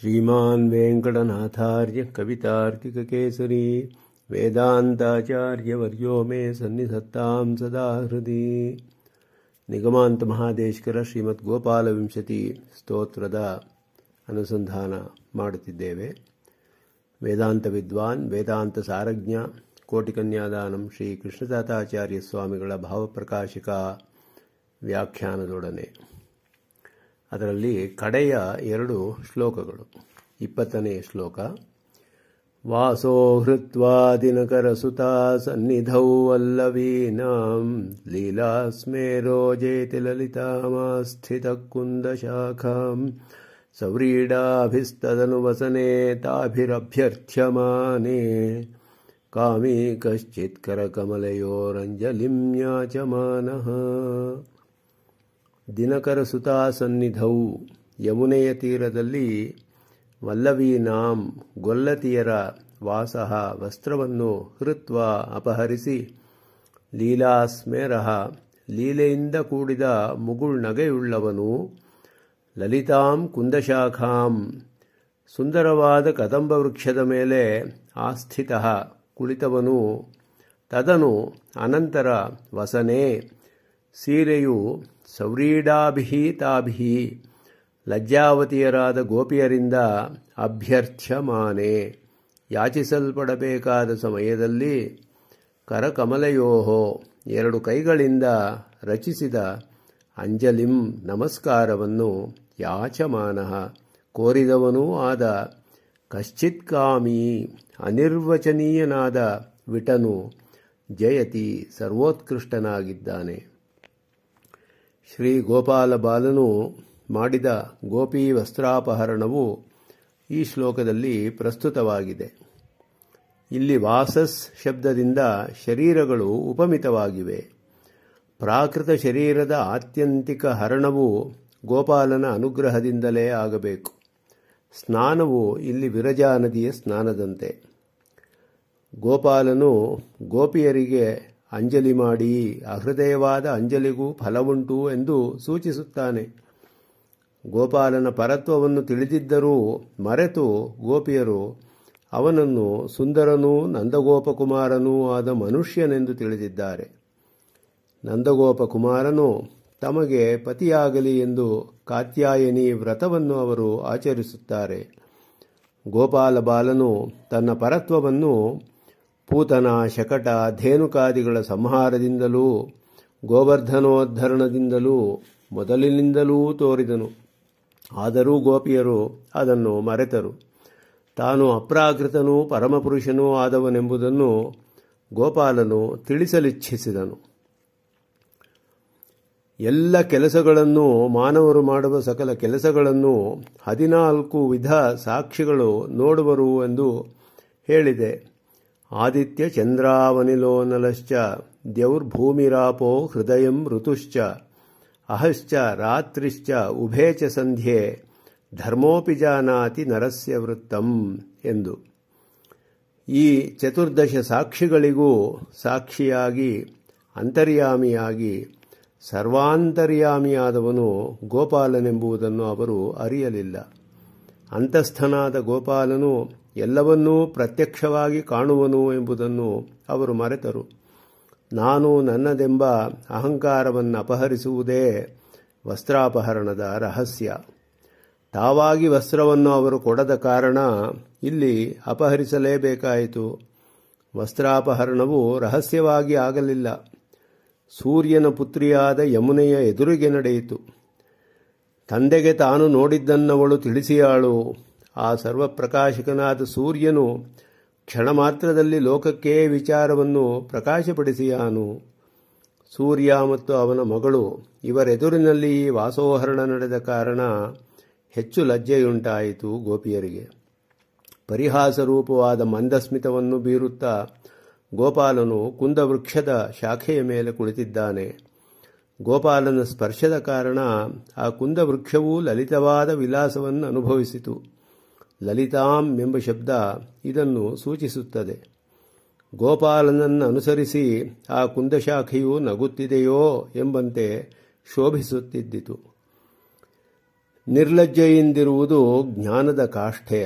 श्रीमान् वेङ्कटनाथार्य कवितार्किककेसरी ಮೇ मे ಸದಾ सदा ನಿಗಮಾಂತ ಮಹಾದೇಶ್ಕರ ಶ್ರೀಮದ್ ವಿಂಶತಿ ಸ್ತೋತ್ರದ ಅನುಸಂಧಾನ ಮಾಡುತ್ತಿದ್ದೇವೆ ವೇದಾಂತ ವಿದ್ವಾನ್ ವೇದಾಂತ ಸಾರಜ್ಞ ಕೋಟಿಕನ್ಯಾದಾನಂ ಶ್ರೀ ಕೃಷ್ಣದಾತಾಚಾರ್ಯ ಸ್ವಾಮಿಗಳ ಭಾವಪ್ರಕಾಶಕ ವ್ಯಾಖ್ಯಾನದೊಡನೆ ಅದರಲ್ಲಿ ಕಡೆಯ ಎರಡು ಶ್ಲೋಕಗಳು ಇಪ್ಪತ್ತನೇ ಶ್ಲೋಕ ವಾಸೋ ಹೃತ್ವಾ ದಿನಕರಸುತ ಸನ್ನಿಧೌ ವಲ್ಲವೀನಾಂ ಲೀಲಾಸ್ಮೇರೋ ಜೇತಿ ಲಲಿತಾಮಾಸ್ಥಿತಕುಂದಶಾಖಾಂ ಸವ್ರೀಡಾಭಿಸ್ತದನುವಸನೆ ತಾಭಿರಭ್ಯರ್ಥ್ಯಮಾನೆ ಕಾಮಿ ಕಶ್ಚಿತ್ಕರಕಮಲಯೋರಂಜಲಿಂ ಯಾಚಮಾನಃ ದಿನಕರ ಸುತಾ ಯಮುನೆಯ ತೀರದಲ್ಲಿ ವಲ್ಲವೀನಾಂ ಗೊಲ್ಲತಿಯರ ವಾಸಃ ವಸ್ತ್ರವನ್ನು ಹೃತ್ವ ಅಪಹರಿಸಿ ಲೀಲಾಸ್ಮೇರಹ ಲೀಲೆಯಿಂದ ಕೂಡಿದ ಮುಗುಳ್ನಗೆಯುಳ್ಳವನು ಲಲಿತಾಂ ಕುಂದಶಾಖಾಂ ಸುಂದರವಾದ ಕದಂಬ ವೃಕ್ಷದ ಮೇಲೆ ಆಸ್ಥಿತ ಕುಳಿತವನು ತದನು ಅನಂತರ ವಸನೆ ಸೀರೆಯು ಸೌರೀಡಾಭಿಹಿ ಲಜ್ಜಾವತಿಯರಾದ ಗೋಪಿಯರಿಂದ ಅಭ್ಯರ್ಥ್ಯಮಾನೆ ಯಾಚಿಸಲ್ಪಡಬೇಕಾದ ಸಮಯದಲ್ಲಿ ಕರಕಮಲಯೋಹೋ ಎರಡು ಕೈಗಳಿಂದ ರಚಿಸಿದ ಅಂಜಲಿಂ ನಮಸ್ಕಾರವನ್ನು ಯಾಚಮಾನ ಕೋರಿದವನೂ ಆದ ಕಶ್ಚಿತ್ಕಾಮಿ ಅನಿರ್ವಚನೀಯನಾದ ವಿಟನು ಜಯತಿ ಸರ್ವೋತ್ಕೃಷ್ಟನಾಗಿದ್ದಾನೆ ಶ್ರೀ ಗೋಪಾಲ ಬಾಲನು ಮಾಡಿದ ಗೋಪಿ ವಸ್ತ್ರಾಪಹರಣವು ಈ ಶ್ಲೋಕದಲ್ಲಿ ಪ್ರಸ್ತುತವಾಗಿದೆ ಇಲ್ಲಿ ವಾಸಸ್ ಶಬ್ದದಿಂದ ಶರೀರಗಳು ಉಪಮಿತವಾಗಿವೆ ಪ್ರಾಕೃತ ಶರೀರದ ಆತ್ಯಂತಿಕ ಹರಣವು ಗೋಪಾಲನ ಅನುಗ್ರಹದಿಂದಲೇ ಆಗಬೇಕು ಸ್ನಾನವು ಇಲ್ಲಿ ವಿರಜಾ ನದಿಯ ಸ್ನಾನದಂತೆ ಗೋಪಾಲನು ಗೋಪಿಯರಿಗೆ ಅಂಜಲಿ ಮಾಡಿ ಅಹೃದಯವಾದ ಅಂಜಲಿಗೂ ಫಲವುಂಟು ಎಂದು ಸೂಚಿಸುತ್ತಾನೆ ಗೋಪಾಲನ ಪರತ್ವವನ್ನು ತಿಳಿದಿದ್ದರೂ ಮರೆತು ಗೋಪಿಯರು ಅವನನ್ನು ಸುಂದರನೂ ನಂದಗೋಪಕುಮಾರನೂ ಆದ ಮನುಷ್ಯನೆಂದು ತಿಳಿದಿದ್ದಾರೆ ನಂದಗೋಪಕುಮಾರನು ತಮಗೆ ಪತಿಯಾಗಲಿ ಎಂದು ಕಾತ್ಯಾಯನಿ ವ್ರತವನ್ನು ಅವರು ಆಚರಿಸುತ್ತಾರೆ ಗೋಪಾಲ ಬಾಲನು ತನ್ನ ಪರತ್ವವನ್ನು ಪೂತನ ಶಕಟ ಧೇನುಕಾದಿಗಳ ಸಂಹಾರದಿಂದಲೂ ಗೋವರ್ಧನೋದ್ಧರಣದಿಂದಲೂ ಮೊದಲಿನಿಂದಲೂ ತೋರಿದನು ಆದರೂ ಗೋಪಿಯರು ಅದನ್ನು ಮರೆತರು ತಾನು ಅಪ್ರಾಕೃತನೂ ಪರಮಪುರುಷನೂ ಆದವನೆಂಬುದನ್ನು ಗೋಪಾಲನು ತಿಳಿಸಲಿಚ್ಛಿಸಿದನು ಎಲ್ಲ ಕೆಲಸಗಳನ್ನು ಮಾನವರು ಮಾಡುವ ಸಕಲ ಕೆಲಸಗಳನ್ನು ಹದಿನಾಲ್ಕು ವಿಧ ಸಾಕ್ಷಿಗಳು ನೋಡುವರು ಎಂದು ಹೇಳಿದೆ ಆದಿತ್ಯ ಚಂದ್ರಾವನಿಲೋನಲಶ್ಚ ದ್ಯೌರ್ಭೂಮಿರಾಪೋ ಹೃದಯ ಋತುಶ್ಚ ಅಹಶ್ಚ ರಾತ್ರಿಶ್ಚ ಉಭೇ ಚ ಸಂಧ್ಯೆ ಧರ್ಮೋಪಿ ಜಾನಾತಿ ನರಸ್ಯ ವೃತ್ತಂ ಎಂದು ಈ ಚತುರ್ದಶ ಸಾಕ್ಷಿಗಳಿಗೂ ಸಾಕ್ಷಿಯಾಗಿ ಅಂತರ್ಯಾಮಿಯಾಗಿ ಸರ್ವಾಂತರ್ಯಾಮಿಯಾದವನು ಗೋಪಾಲನೆಂಬುದನ್ನು ಅವರು ಅರಿಯಲಿಲ್ಲ ಅಂತಸ್ಥನಾದ ಗೋಪಾಲನು ಎಲ್ಲವನ್ನೂ ಪ್ರತ್ಯಕ್ಷವಾಗಿ ಕಾಣುವನು ಎಂಬುದನ್ನು ಅವರು ಮರೆತರು ನಾನು ನನ್ನದೆಂಬ ಅಹಂಕಾರವನ್ನು ಅಪಹರಿಸುವುದೇ ವಸ್ತ್ರಾಪಹರಣದ ರಹಸ್ಯ ತಾವಾಗಿ ವಸ್ತ್ರವನ್ನು ಅವರು ಕೊಡದ ಕಾರಣ ಇಲ್ಲಿ ಅಪಹರಿಸಲೇಬೇಕಾಯಿತು ವಸ್ತ್ರಾಪಹರಣವು ರಹಸ್ಯವಾಗಿ ಆಗಲಿಲ್ಲ ಸೂರ್ಯನ ಪುತ್ರಿಯಾದ ಯಮುನೆಯ ಎದುರಿಗೆ ನಡೆಯಿತು ತಂದೆಗೆ ತಾನು ನೋಡಿದ್ದನ್ನವಳು ತಿಳಿಸಿಯಾಳು ಆ ಸರ್ವಪ್ರಕಾಶಕನಾದ ಸೂರ್ಯನು ಕ್ಷಣ ಮಾತ್ರದಲ್ಲಿ ಲೋಕಕ್ಕೆ ವಿಚಾರವನ್ನು ಪ್ರಕಾಶಪಡಿಸಿಯಾನು ಸೂರ್ಯ ಮತ್ತು ಅವನ ಮಗಳು ಇವರೆದುರಿನಲ್ಲಿ ವಾಸೋಹರಣ ನಡೆದ ಕಾರಣ ಹೆಚ್ಚು ಲಜ್ಜೆಯುಂಟಾಯಿತು ಗೋಪಿಯರಿಗೆ ಪರಿಹಾಸ ರೂಪವಾದ ಮಂದಸ್ಮಿತವನ್ನು ಬೀರುತ್ತಾ ಗೋಪಾಲನು ಕುಂದವೃಕ್ಷದ ಶಾಖೆಯ ಮೇಲೆ ಕುಳಿತಿದ್ದಾನೆ ಗೋಪಾಲನ ಸ್ಪರ್ಶದ ಕಾರಣ ಆ ಕುಂದವೃಕ್ಷವೂ ಲಲಿತವಾದ ವಿಲಾಸವನ್ನು ಅನುಭವಿಸಿತು ಲಲಿತಾಂ ಎಂಬ ಶಬ್ದ ಇದನ್ನು ಸೂಚಿಸುತ್ತದೆ ಗೋಪಾಲನನ್ನು ಅನುಸರಿಸಿ ಆ ಕುಂದಶಾಖೆಯು ನಗುತ್ತಿದೆಯೋ ಎಂಬಂತೆ ಶೋಭಿಸುತ್ತಿದ್ದಿತು ನಿರ್ಲಜ್ಜೆಯಿಂದಿರುವುದು ಜ್ಞಾನದ ಕಾಷ್ಠೆ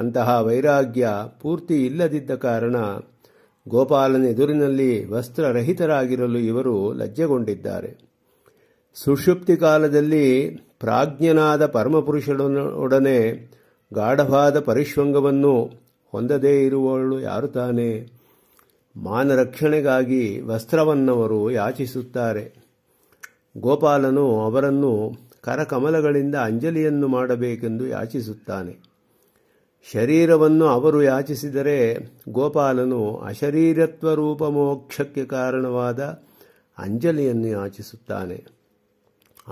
ಅಂತಹ ವೈರಾಗ್ಯ ಪೂರ್ತಿ ಇಲ್ಲದಿದ್ದ ಕಾರಣ ಗೋಪಾಲನ ಎದುರಿನಲ್ಲಿ ವಸ್ತ್ರರಹಿತರಾಗಿರಲು ಇವರು ಲಜ್ಜೆಗೊಂಡಿದ್ದಾರೆ ಸುಷುಪ್ತಿ ಕಾಲದಲ್ಲಿ ಪ್ರಾಜ್ಞನಾದ ಪರಮಪುರುಷನೊಡನೆ ಗಾಢವಾದ ಪರಿಶ್ವಂಗವನ್ನು ಹೊಂದದೇ ಇರುವವಳು ಯಾರು ತಾನೆ ಮಾನರಕ್ಷಣೆಗಾಗಿ ವಸ್ತ್ರವನ್ನವರು ಯಾಚಿಸುತ್ತಾರೆ ಗೋಪಾಲನು ಅವರನ್ನು ಕರಕಮಲಗಳಿಂದ ಅಂಜಲಿಯನ್ನು ಮಾಡಬೇಕೆಂದು ಯಾಚಿಸುತ್ತಾನೆ ಶರೀರವನ್ನು ಅವರು ಯಾಚಿಸಿದರೆ ಗೋಪಾಲನು ಅಶರೀರತ್ವ ರೂಪ ಮೋಕ್ಷಕ್ಕೆ ಕಾರಣವಾದ ಅಂಜಲಿಯನ್ನು ಯಾಚಿಸುತ್ತಾನೆ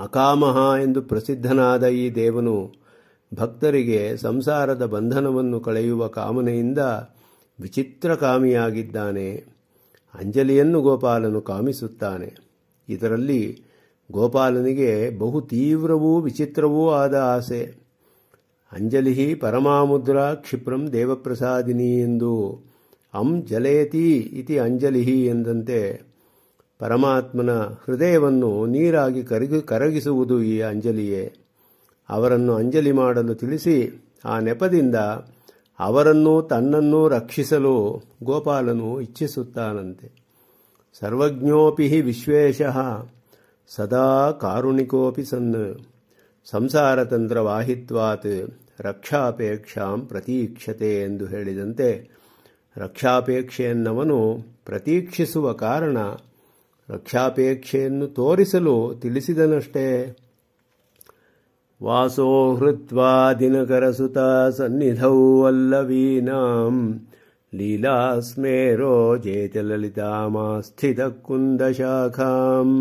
ಅಕಾಮಹ ಎಂದು ಪ್ರಸಿದ್ಧನಾದ ಈ ದೇವನು ಭಕ್ತರಿಗೆ ಸಂಸಾರದ ಬಂಧನವನ್ನು ಕಳೆಯುವ ಕಾಮನೆಯಿಂದ ವಿಚಿತ್ರ ಕಾಮಿಯಾಗಿದ್ದಾನೆ ಅಂಜಲಿಯನ್ನು ಗೋಪಾಲನು ಕಾಮಿಸುತ್ತಾನೆ ಇದರಲ್ಲಿ ಗೋಪಾಲನಿಗೆ ಬಹು ತೀವ್ರವೂ ವಿಚಿತ್ರವೂ ಆದ ಆಸೆ ಅಂಜಲಿ ಪರಮಾಮುದ್ರಾ ಕ್ಷಿಪ್ರಂ ದೇವಪ್ರಸಾದಿನಿ ಎಂದು ಅಂ ಜಲಯತಿ ಇತಿ ಅಂಜಲಿ ಎಂದಂತೆ ಪರಮಾತ್ಮನ ಹೃದಯವನ್ನು ನೀರಾಗಿ ಕರಗಿಸುವುದು ಈ ಅಂಜಲಿಯೇ ಅವರನ್ನು ಅಂಜಲಿ ಮಾಡಲು ತಿಳಿಸಿ ಆ ನೆಪದಿಂದ ಅವರನ್ನು ತನ್ನನ್ನು ರಕ್ಷಿಸಲು ಗೋಪಾಲನು ಇಚ್ಛಿಸುತ್ತಾನಂತೆ ಸರ್ವಜ್ಞೋಪಿ ವಿಶ್ವೇಶ ಸದಾ ಕಾರುಣಿಕೋಪಿ ಸನ್ ಸಂಸಾರತಂತ್ರವಾಹಿತ್ವಾತ್ ರಕ್ಷಾಪೇಕ್ಷಾಂ ಪ್ರತೀಕ್ಷತೆ ಎಂದು ಹೇಳಿದಂತೆ ರಕ್ಷಾಪೇಕ್ಷೆಯನ್ನವನು ಪ್ರತೀಕ್ಷಿಸುವ ಕಾರಣ ರಕ್ಷಾಪೇಕ್ಷೆಯನ್ನು ತೋರಿಸಲು ತಿಳಿಸಿದನಷ್ಟೇ वासो हृत्वा दिनकरसुता सन्निधौ वल्लवीनाम् लीलास्मे रोजे च ललितामास्थितकुन्दशाखाम्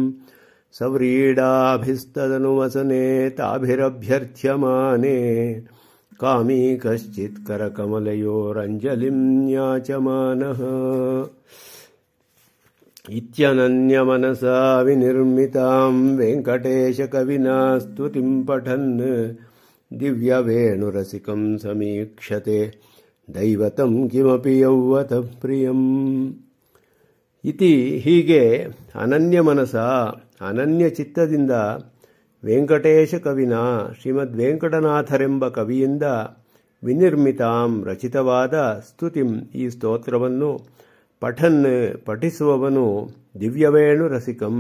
सव्रीडाभिस्तदनुवसने ताभिरभ्यर्थ्यमाने कामी कश्चित्करकमलयोरञ्जलिम् याचमानः ಇತ್ಯನನ್ಯಮನಸ विनिर्मितां ಸ್ತುತಿಂ ಪಠನ್ ಪಠನ್ ವೇಣುರಸಿಕಂ ಸಮೀಕ್ಷತೆ ದೈವತಂ ಕಿಮಪಿ ಯೌವತ ಪ್ರಿಯಂ ಇತಿ ಹೀಗೆ ಅನನ್ಯ ಮನಸ ಅನನ್ಯ ಚಿತ್ತದಿಂದ ವೆಂಕಟೇಶ ಕವಿನ ಶ್ರೀಮದ್ ವೆಂಕಟನಾಥರೆಂಬ ಕವಿಯಿಂದ ವಿನಿರ್ಮಿತಾಂ ರಚಿತವಾದ ಸ್ತುತಿಂ ಈ ಸ್ತೋತ್ರವನ್ನು ಪಠನ್ ಪಠಿಸುವವನು ದಿವ್ಯವೇಣು ರಸಿಕಂ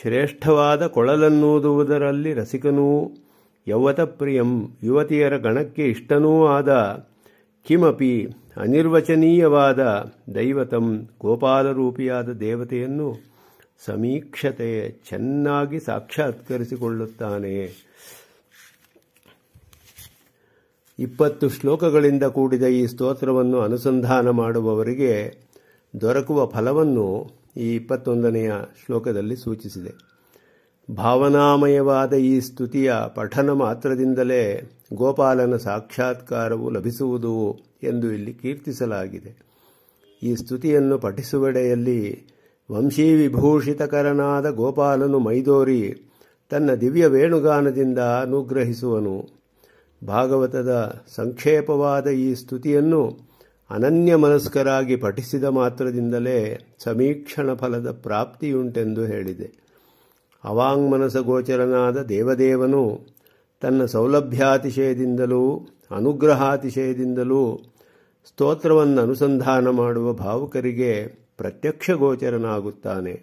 ಶ್ರೇಷ್ಠವಾದ ಕೊಳಲನ್ನೂದುವುದರಲ್ಲಿ ರಸಿಕನೂ ಯೌವತ ಪ್ರಿಯಂ ಯುವತಿಯರ ಗಣಕ್ಕೆ ಇಷ್ಟನೂ ಆದ ಕಿಮಪಿ ಅನಿರ್ವಚನೀಯವಾದ ದೈವತಂ ಗೋಪಾಲರೂಪಿಯಾದ ದೇವತೆಯನ್ನು ಸಮೀಕ್ಷತೆ ಚೆನ್ನಾಗಿ ಸಾಕ್ಷಾತ್ಕರಿಸಿಕೊಳ್ಳುತ್ತಾನೆ ಇಪ್ಪತ್ತು ಶ್ಲೋಕಗಳಿಂದ ಕೂಡಿದ ಈ ಸ್ತೋತ್ರವನ್ನು ಅನುಸಂಧಾನ ಮಾಡುವವರಿಗೆ ದೊರಕುವ ಫಲವನ್ನು ಈ ಇಪ್ಪತ್ತೊಂದನೆಯ ಶ್ಲೋಕದಲ್ಲಿ ಸೂಚಿಸಿದೆ ಭಾವನಾಮಯವಾದ ಈ ಸ್ತುತಿಯ ಪಠನ ಮಾತ್ರದಿಂದಲೇ ಗೋಪಾಲನ ಸಾಕ್ಷಾತ್ಕಾರವು ಲಭಿಸುವುದು ಎಂದು ಇಲ್ಲಿ ಕೀರ್ತಿಸಲಾಗಿದೆ ಈ ಸ್ತುತಿಯನ್ನು ಪಠಿಸುವೆಡೆಯಲ್ಲಿ ವಂಶೀ ಗೋಪಾಲನು ಮೈದೋರಿ ತನ್ನ ದಿವ್ಯ ವೇಣುಗಾನದಿಂದ ಅನುಗ್ರಹಿಸುವನು ಭಾಗವತದ ಸಂಕ್ಷೇಪವಾದ ಈ ಸ್ತುತಿಯನ್ನು ಅನನ್ಯ ಮನಸ್ಕರಾಗಿ ಪಠಿಸಿದ ಮಾತ್ರದಿಂದಲೇ ಸಮೀಕ್ಷಣ ಫಲದ ಪ್ರಾಪ್ತಿಯುಂಟೆಂದು ಹೇಳಿದೆ ಮನಸ ಗೋಚರನಾದ ದೇವದೇವನು ತನ್ನ ಸೌಲಭ್ಯಾತಿಶಯದಿಂದಲೂ ಅನುಗ್ರಹಾತಿಶಯದಿಂದಲೂ ಸ್ತೋತ್ರವನ್ನು ಅನುಸಂಧಾನ ಮಾಡುವ ಭಾವುಕರಿಗೆ ಪ್ರತ್ಯಕ್ಷ ಗೋಚರನಾಗುತ್ತಾನೆ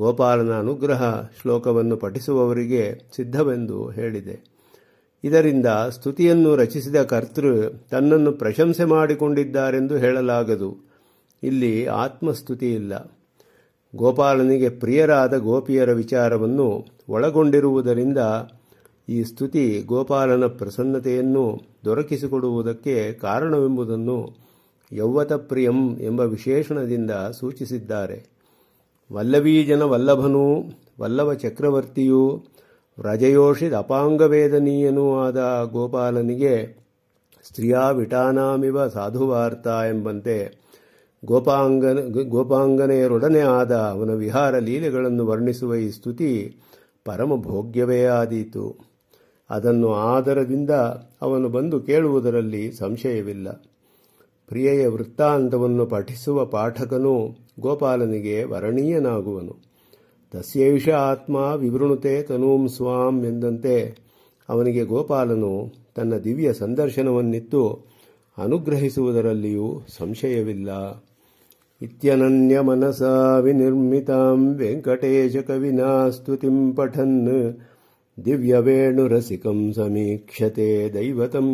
ಗೋಪಾಲನ ಅನುಗ್ರಹ ಶ್ಲೋಕವನ್ನು ಪಠಿಸುವವರಿಗೆ ಸಿದ್ಧವೆಂದು ಹೇಳಿದೆ ಇದರಿಂದ ಸ್ತುತಿಯನ್ನು ರಚಿಸಿದ ಕರ್ತೃ ತನ್ನನ್ನು ಪ್ರಶಂಸೆ ಮಾಡಿಕೊಂಡಿದ್ದಾರೆಂದು ಹೇಳಲಾಗದು ಇಲ್ಲಿ ಆತ್ಮಸ್ತುತಿ ಇಲ್ಲ ಗೋಪಾಲನಿಗೆ ಪ್ರಿಯರಾದ ಗೋಪಿಯರ ವಿಚಾರವನ್ನು ಒಳಗೊಂಡಿರುವುದರಿಂದ ಈ ಸ್ತುತಿ ಗೋಪಾಲನ ಪ್ರಸನ್ನತೆಯನ್ನು ದೊರಕಿಸಿಕೊಡುವುದಕ್ಕೆ ಕಾರಣವೆಂಬುದನ್ನು ಯೌವತ ಪ್ರಿಯಂ ಎಂಬ ವಿಶೇಷಣದಿಂದ ಸೂಚಿಸಿದ್ದಾರೆ ವಲ್ಲವೀಜನ ವಲ್ಲಭನೂ ವಲ್ಲವ ಚಕ್ರವರ್ತಿಯೂ ವ್ರಜಯೋಷಿದ ಅಪಾಂಗವೇದನೀಯನೂ ಆದ ಗೋಪಾಲನಿಗೆ ಸ್ತ್ರೀಯಾ ವಿಟಾನಾಮಿವ ಸಾಧುವಾರ್ತ ಎಂಬಂತೆ ಗೋಪಾಂಗನ ಗೋಪಾಂಗನೆಯರೊಡನೆ ಆದ ಅವನ ವಿಹಾರ ಲೀಲೆಗಳನ್ನು ವರ್ಣಿಸುವ ಈ ಸ್ತುತಿ ಪರಮಭೋಗ್ಯವೇ ಆದೀತು ಅದನ್ನು ಆದರದಿಂದ ಅವನು ಬಂದು ಕೇಳುವುದರಲ್ಲಿ ಸಂಶಯವಿಲ್ಲ ಪ್ರಿಯೆಯ ವೃತ್ತಾಂತವನ್ನು ಪಠಿಸುವ ಪಾಠಕನು ಗೋಪಾಲನಿಗೆ ವರಣೀಯನಾಗುವನು ತಸ್ಯೇಷ ಆತ್ಮ ವಿವೃಣುತೆ ತನೂಂ ಸ್ವಾಂ ಎಂದಂತೆ ಅವನಿಗೆ ಗೋಪಾಲನು ತನ್ನ ದಿವ್ಯ ಸಂದರ್ಶನವನ್ನಿತ್ತು ಅನುಗ್ರಹಿಸುವುದರಲ್ಲಿಯೂ ಸಂಶಯವಿಲ್ಲ ಇತ್ಯನನ್ಯ ಮನಸ ವಿನಿರ್ಮಿತಾಂ ವೆಂಕಟೇಶ ಕವಿನಾ ಸ್ತುತಿಂ ಪಠನ್ ವೇಣುರಸಿಕಂ ಸಮೀಕ್ಷತೆ ದೈವತಂ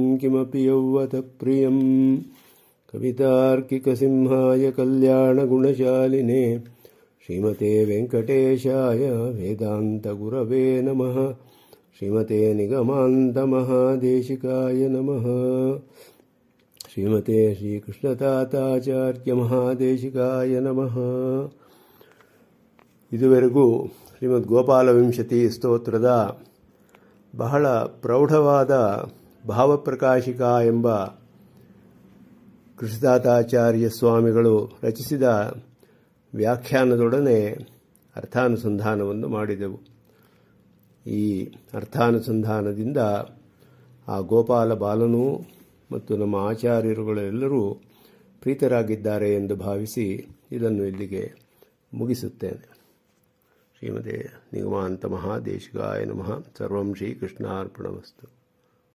ಯೌವತ ಪ್ರಿಯಂ ಕವಿತಾರ್ಕಿಕ ಸಿಂಹಾಯ ಕಲ್ಯಾಣ ಗುಣಶಾಲಿನೇ ಶ್ರೀಮತೆ ವೆಂಕಟೇಶಾಯ ವೇದಾಂತ ಗುರವೇ ನಮಃ ಶ್ರೀಮತೆ ನಿಗಮಾಂತ ಮಹಾದೇಶಿಕಾಯ ನಮಃ ಶ್ರೀಮತೆ ಶ್ರೀಕೃಷ್ಣತಾತಾಚಾರ್ಯ ಮಹಾದೇಶಿಕಾಯ ನಮಃ ಇದುವರೆಗೂ ಶ್ರೀಮದ್ ಗೋಪಾಲವಿಂಶತಿ ಸ್ತೋತ್ರದ ಬಹಳ ಪ್ರೌಢವಾದ ಭಾವಪ್ರಕಾಶಿಕ ಎಂಬ ಕೃಷ್ಣದಾತಾಚಾರ್ಯ ಸ್ವಾಮಿಗಳು ರಚಿಸಿದ ವ್ಯಾಖ್ಯಾನದೊಡನೆ ಅರ್ಥಾನುಸಂಧಾನವನ್ನು ಮಾಡಿದೆವು ಈ ಅರ್ಥಾನುಸಂಧಾನದಿಂದ ಆ ಗೋಪಾಲ ಬಾಲನೂ ಮತ್ತು ನಮ್ಮ ಆಚಾರ್ಯರುಗಳೆಲ್ಲರೂ ಪ್ರೀತರಾಗಿದ್ದಾರೆ ಎಂದು ಭಾವಿಸಿ ಇದನ್ನು ಇಲ್ಲಿಗೆ ಮುಗಿಸುತ್ತೇನೆ ಶ್ರೀಮದೇ ನಿಗಮಾಂತ ಮಹಾದೇಶಿಗಾಯ ನಮಃ ಸರ್ವಂ ವಸ್ತು